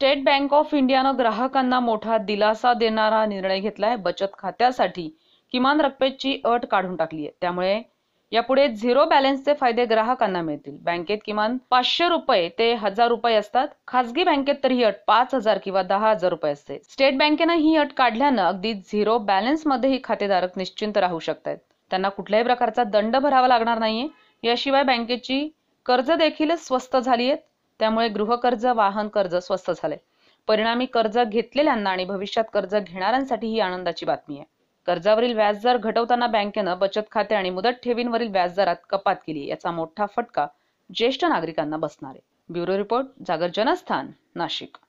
state bank of इंडियानं ग्राहकांना मोठा दिलासा देणारा निर्णय घेतलाय बचत खात्यासाठी किमान रकमेची अट काढून टाकली आहे त्यामुळे यापुढे झिरो बॅलन्सचे फायदे ग्राहकांना मिळतील बँकेत किमान पाचशे रुपये ते हजार रुपये असतात खासगी बँकेत तर ही अट पाच हजार किंवा दहा हजार रुपये असते स्टेट बँकेनं ही अट काढल्यानं अगदी झिरो बॅलन्स मध्ये ही खातेधारक निश्चिंत राहू शकतात त्यांना कुठल्याही प्रकारचा दंड भरावा लागणार नाहीये याशिवाय बँकेची कर्ज देखील स्वस्त झाली आहेत त्यामुळे कर्ज वाहन कर्ज स्वस्त झाले परिणामी कर्ज घेतलेल्यांना आणि भविष्यात कर्ज घेणाऱ्यांसाठी ही आनंदाची बातमी आहे कर्जावरील व्याजदर घटवताना बँकेनं बचत खाते आणि मुदत ठेवींवरील व्याजदरात कपात केली याचा मोठा फटका ज्येष्ठ नागरिकांना बसणार आहे ब्युरो रिपोर्ट जागर जनस्थान नाशिक